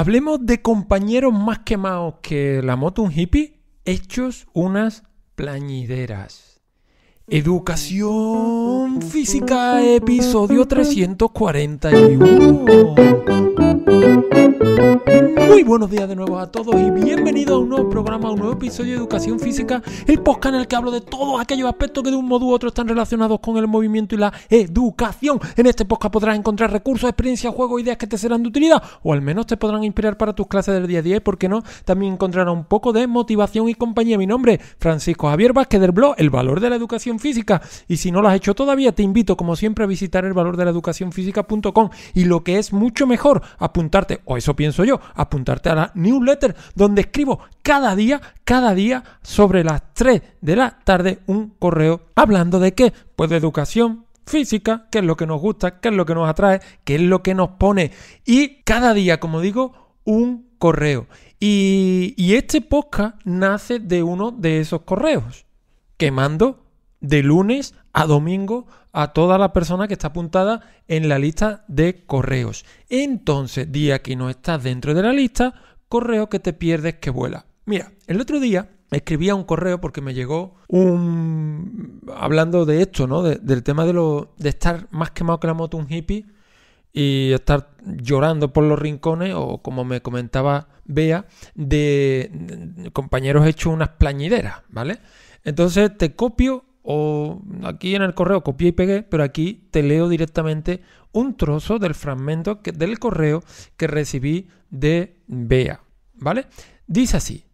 Hablemos de compañeros más quemados que la moto un hippie, hechos unas plañideras. Educación Física, episodio 341. Muy buenos días de nuevo a todos y bienvenidos a un nuevo programa, a un nuevo episodio de Educación Física, el podcast en el que hablo de todos aquellos aspectos que de un modo u otro están relacionados con el movimiento y la educación. En este podcast podrás encontrar recursos, experiencias, juegos, ideas que te serán de utilidad o al menos te podrán inspirar para tus clases del día a día y, por qué no, también encontrarás un poco de motivación y compañía. Mi nombre es Francisco Javier Vázquez del blog El Valor de la Educación física. Y si no lo has hecho todavía, te invito como siempre a visitar el valor de la educación física.com y lo que es mucho mejor, apuntarte, o eso pienso yo, apuntarte a la newsletter donde escribo cada día, cada día sobre las 3 de la tarde un correo hablando de qué? Pues de educación física, que es lo que nos gusta, qué es lo que nos atrae, qué es lo que nos pone. Y cada día, como digo, un correo. Y, y este podcast nace de uno de esos correos que mando de lunes a domingo a toda la persona que está apuntada en la lista de correos. Entonces, día que no estás dentro de la lista, correo que te pierdes que vuela. Mira, el otro día escribía un correo porque me llegó un... hablando de esto, ¿no? del tema de, lo... de estar más quemado que la moto un hippie y estar llorando por los rincones o como me comentaba Bea, de, de compañeros hechos unas plañideras, ¿vale? Entonces te copio o aquí en el correo copié y pegué, pero aquí te leo directamente un trozo del fragmento del correo que recibí de Bea, ¿vale? Dice así,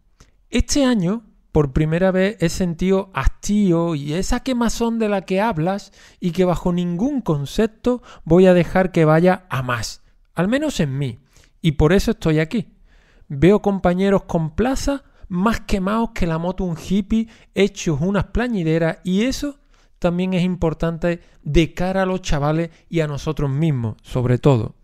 este año por primera vez he sentido hastío y esa quemazón de la que hablas y que bajo ningún concepto voy a dejar que vaya a más, al menos en mí, y por eso estoy aquí. Veo compañeros con plaza más quemados que la moto un hippie, hechos unas plañideras y eso también es importante de cara a los chavales y a nosotros mismos, sobre todo.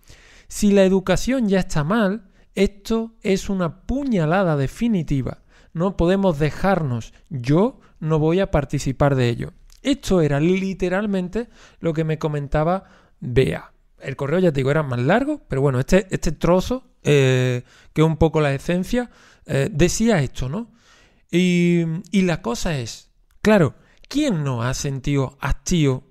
Si la educación ya está mal, esto es una puñalada definitiva. No podemos dejarnos. Yo no voy a participar de ello. Esto era literalmente lo que me comentaba Bea. El correo, ya te digo, era más largo, pero bueno, este, este trozo, eh, que es un poco la esencia, eh, decía esto, ¿no? Y, y, la cosa es, claro, ¿quién no ha sentido hastío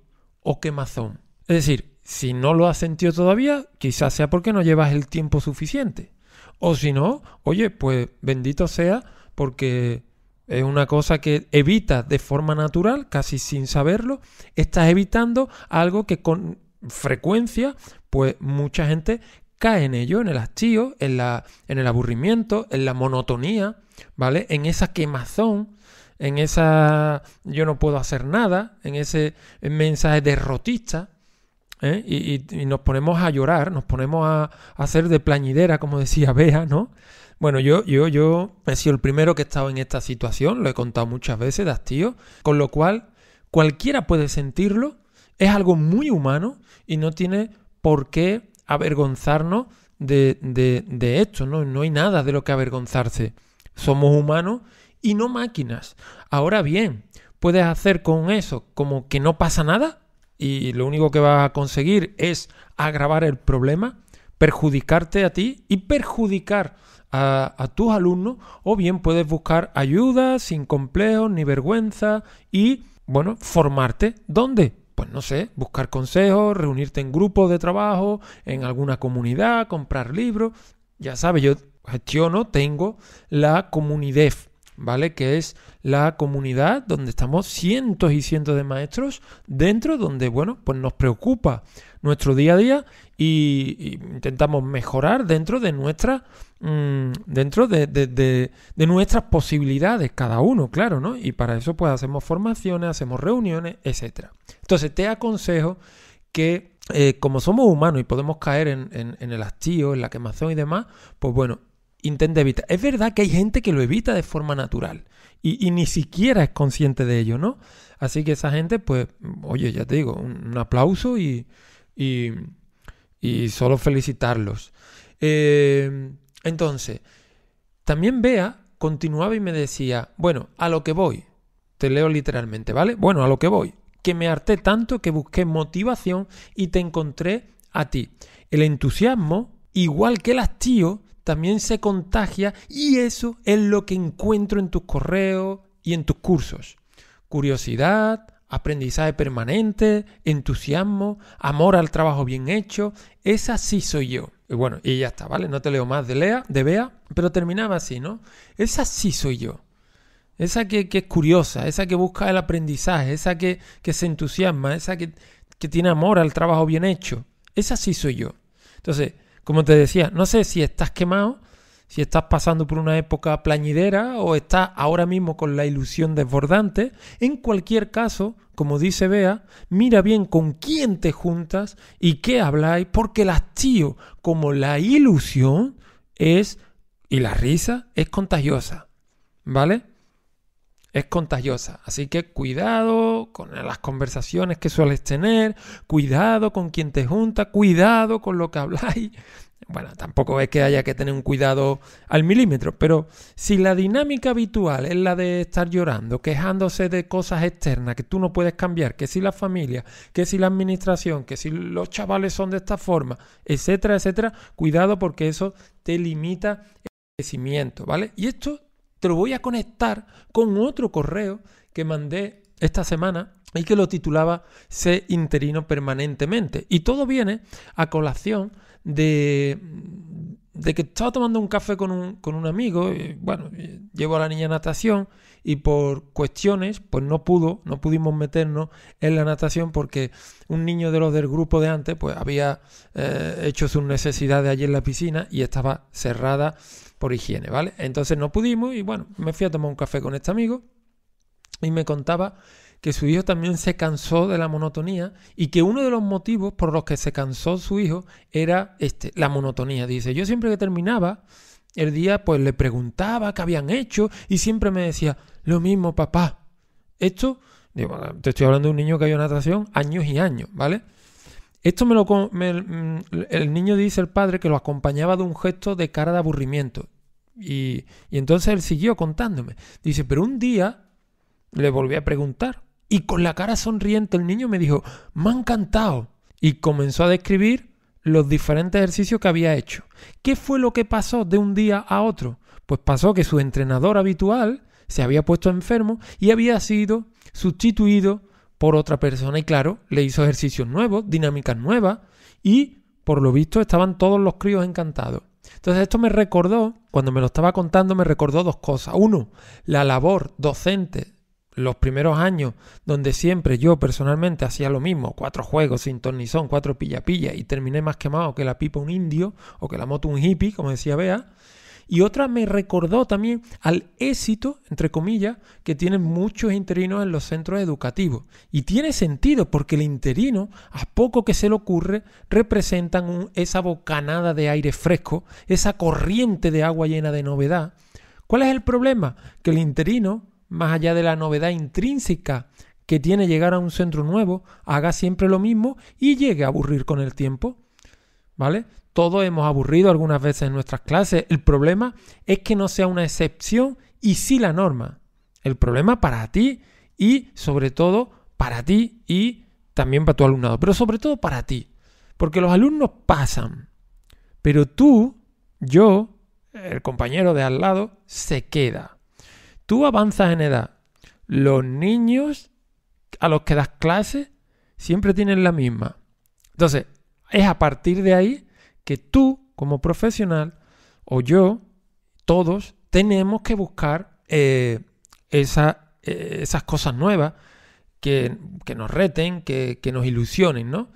o quemazón? Es decir, si no lo has sentido todavía, quizás sea porque no llevas el tiempo suficiente. O si no, oye, pues bendito sea porque es una cosa que evitas de forma natural, casi sin saberlo, estás evitando algo que con frecuencia, pues mucha gente cae en ello, en el hastío, en, la, en el aburrimiento, en la monotonía, ¿vale? En esa quemazón, en esa yo no puedo hacer nada, en ese mensaje derrotista. ¿eh? Y, nos ponemos a llorar, nos ponemos a, hacer de plañidera, como decía Bea, ¿no? Bueno, yo, yo, yo he sido el primero que he estado en esta situación, lo he contado muchas veces de hastío, con lo cual cualquiera puede sentirlo, es algo muy humano y no tiene por qué avergonzarnos de, de, esto, ¿no? No hay nada de lo que avergonzarse. Somos humanos y no máquinas. Ahora bien, puedes hacer con eso como que no pasa nada y lo único que vas a conseguir es agravar el problema, perjudicarte a ti y perjudicar a, a tus alumnos o bien puedes buscar ayuda sin complejos ni vergüenza y, bueno, formarte. ¿Dónde? pues no sé, buscar consejos, reunirte en grupos de trabajo, en alguna comunidad, comprar libros. Ya sabes, yo gestiono, tengo la comunidad, ¿vale? Que es la comunidad donde estamos cientos y cientos de maestros dentro, donde, bueno, pues nos preocupa nuestro día a día y, intentamos mejorar dentro de nuestras mm, dentro de, nuestras posibilidades cada uno, claro, ¿no? Y para eso pues hacemos formaciones, hacemos reuniones, etcétera. Entonces te aconsejo que eh, como somos humanos y podemos caer en, en, el hastío, en la quemazón y demás, pues bueno, intenta evitar. Es verdad que hay gente que lo evita de forma natural y, y, ni siquiera es consciente de ello, ¿no? Así que esa gente, pues, oye, ya te digo, un, aplauso y, y, solo felicitarlos. Eh, entonces, también Bea continuaba y me decía, bueno, a lo que voy, te leo literalmente, ¿vale? Bueno, a lo que voy, que me harté tanto que busqué motivación y te encontré a ti. El entusiasmo, igual que el hastío, también se contagia y eso es lo que encuentro en tus correos y en tus cursos. Curiosidad, aprendizaje permanente, entusiasmo, amor al trabajo bien hecho. Esa sí soy yo. Y bueno, y ya está, ¿vale? No te leo más de, Lea, de Bea, pero terminaba así, ¿no? Esa sí soy yo. Esa que, es curiosa, esa que busca el aprendizaje, esa que, que se entusiasma, esa que, que tiene amor al trabajo bien hecho. Esa sí soy yo. Entonces, como te decía, no sé si estás quemado si estás pasando por una época plañidera o estás ahora mismo con la ilusión desbordante, en cualquier caso, como dice Bea, mira bien con quién te juntas y qué habláis, porque el hastío, como la ilusión, es y la risa es contagiosa. ¿Vale? es contagiosa. Así que cuidado con las conversaciones que sueles tener, cuidado con quien te junta, cuidado con lo que habláis. Bueno, tampoco es que haya que tener un cuidado al milímetro, pero si la dinámica habitual es la de estar llorando, quejándose de cosas externas que tú no puedes cambiar, que si la familia, que si la administración, que si los chavales son de esta forma, etcétera, etcétera, cuidado porque eso te limita el crecimiento, ¿vale? Y esto te lo voy a conectar con otro correo que mandé esta semana y que lo titulaba Sé interino permanentemente. Y todo viene a colación de, de que estaba tomando un café con un, amigo, y, bueno, llevo a la niña a natación y por cuestiones, pues no pudo, no pudimos meternos en la natación porque un niño de los del grupo de antes, pues había eh, hecho sus necesidades allí en la piscina y estaba cerrada por higiene, ¿vale? Entonces no pudimos y bueno, me fui a tomar un café con este amigo y me contaba que su hijo también se cansó de la monotonía y que uno de los motivos por los que se cansó su hijo era este, la monotonía. Dice, yo siempre que terminaba el día, pues le preguntaba qué habían hecho y siempre me decía, lo mismo papá. Esto, digo, te estoy hablando de un niño que una natación años y años, ¿vale? Esto me lo... Mm, el niño dice el padre que lo acompañaba de un gesto de cara de aburrimiento. Y, entonces él siguió contándome. Dice, pero un día le volví a preguntar. Y con la cara sonriente el niño me dijo, me ha encantado. Y comenzó a describir los diferentes ejercicios que había hecho. ¿Qué fue lo que pasó de un día a otro? Pues pasó que su entrenador habitual se había puesto enfermo y había sido sustituido por otra persona y claro, le hizo ejercicios nuevos, dinámicas nuevas y por lo visto estaban todos los críos encantados. Entonces esto me recordó, cuando me lo estaba contando, me recordó dos cosas. Uno, la labor docente, los primeros años, donde siempre yo personalmente hacía lo mismo, cuatro juegos sin tornizón, cuatro pilla-pilla, y terminé más quemado que la pipa un indio o que la moto un hippie, como decía Bea. Y otra me recordó también al éxito, entre comillas, que tienen muchos interinos en los centros educativos. Y tiene sentido porque el interino, a poco que se le ocurre, representan esa bocanada de aire fresco, esa corriente de agua llena de novedad. ¿Cuál es el problema? Que el interino, más allá de la novedad intrínseca que tiene llegar a un centro nuevo, haga siempre lo mismo y llegue a aburrir con el tiempo. ¿Vale? Todos hemos aburrido algunas veces en nuestras clases. El problema es que no sea una excepción y sí la norma. El problema para ti y sobre todo para ti y también para tu alumnado, pero sobre todo para ti. Porque los alumnos pasan, pero tú, yo, el compañero de al lado, se queda. Tú avanzas en edad. Los niños a los que das clases siempre tienen la misma. Entonces, es a partir de ahí que tú como profesional o yo, todos, tenemos que buscar eh, eh, esas cosas nuevas que, nos reten, que, nos ilusionen, ¿no?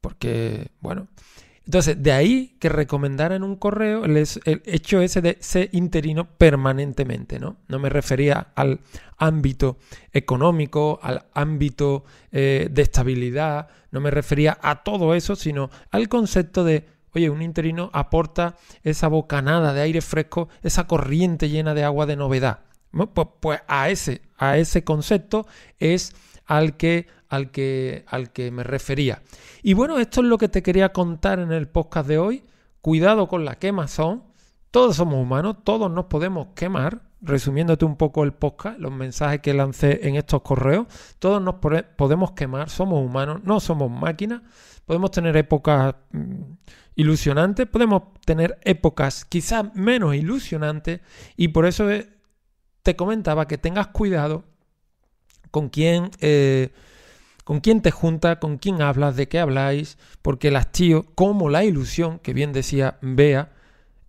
Porque, bueno. Entonces, de ahí que recomendar en un correo el, hecho ese de ser interino permanentemente, ¿no? No me refería al ámbito económico, al ámbito eh, de estabilidad, no me refería a todo eso, sino al concepto de Oye, un interino aporta esa bocanada de aire fresco, esa corriente llena de agua de novedad. Pues, a, ese, a ese concepto es al que, al, que, al que me refería. Y bueno, esto es lo que te quería contar en el podcast de hoy. Cuidado con la quema, son Todos somos humanos, todos nos podemos quemar, resumiéndote un poco el podcast, los mensajes que lancé en estos correos, todos nos podemos quemar, somos humanos, no somos máquinas, podemos tener épocas mm, ilusionantes, podemos tener épocas quizás menos ilusionantes y por eso eh, te comentaba que tengas cuidado con quién, eh, con quién te junta, con quién hablas, de qué habláis, porque el hastío, como la ilusión, que bien decía Bea,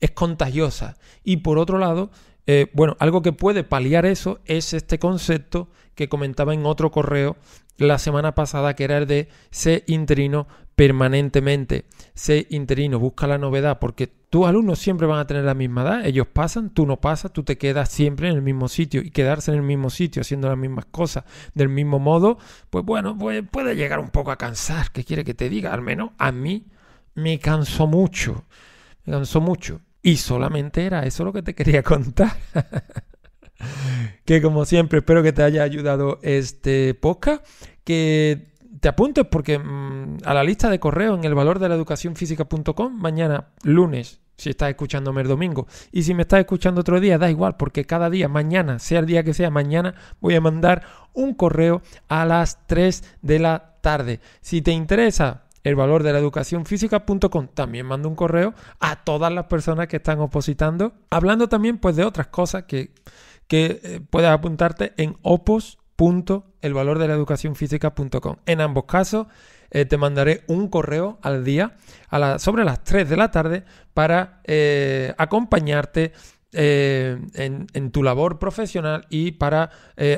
es contagiosa. Y por otro lado, eh, bueno, algo que puede paliar eso es este concepto que comentaba en otro correo la semana pasada, que era el de ser interino permanentemente. Sé interino, busca la novedad, porque tus alumnos siempre van a tener la misma edad, ellos pasan, tú no pasas, tú te quedas siempre en el mismo sitio y quedarse en el mismo sitio haciendo las mismas cosas del mismo modo, pues bueno, pues puede llegar un poco a cansar, ¿qué quiere que te diga? Al menos a mí me cansó mucho, me cansó mucho. Y solamente era eso lo que te quería contar. que como siempre, espero que te haya ayudado este podcast. Que te apuntes porque mm, a la lista de correo en el valor de la educación física.com mañana lunes si estás escuchándome el domingo. Y si me estás escuchando otro día, da igual, porque cada día, mañana, sea el día que sea, mañana voy a mandar un correo a las 3 de la tarde. Si te interesa el valor de la educación física.com. También mando un correo a todas las personas que están opositando, hablando también pues de otras cosas que, que eh, puedes apuntarte en física.com. En ambos casos eh, te mandaré un correo al día a sobre las 3 de la tarde para eh, acompañarte en, en, tu labor profesional y para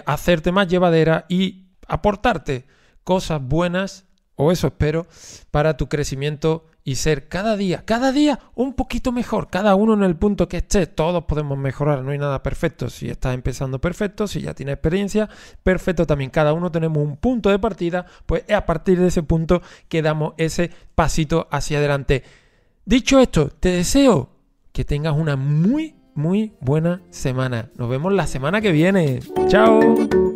hacerte más llevadera y aportarte cosas buenas o eso espero, para tu crecimiento y ser cada día, cada día un poquito mejor, cada uno en el punto que esté, todos podemos mejorar, no hay nada perfecto, si estás empezando perfecto, si ya tienes experiencia, perfecto también, cada uno tenemos un punto de partida, pues es a partir de ese punto que damos ese pasito hacia adelante. Dicho esto, te deseo que tengas una muy, muy buena semana. Nos vemos la semana que viene. Chao.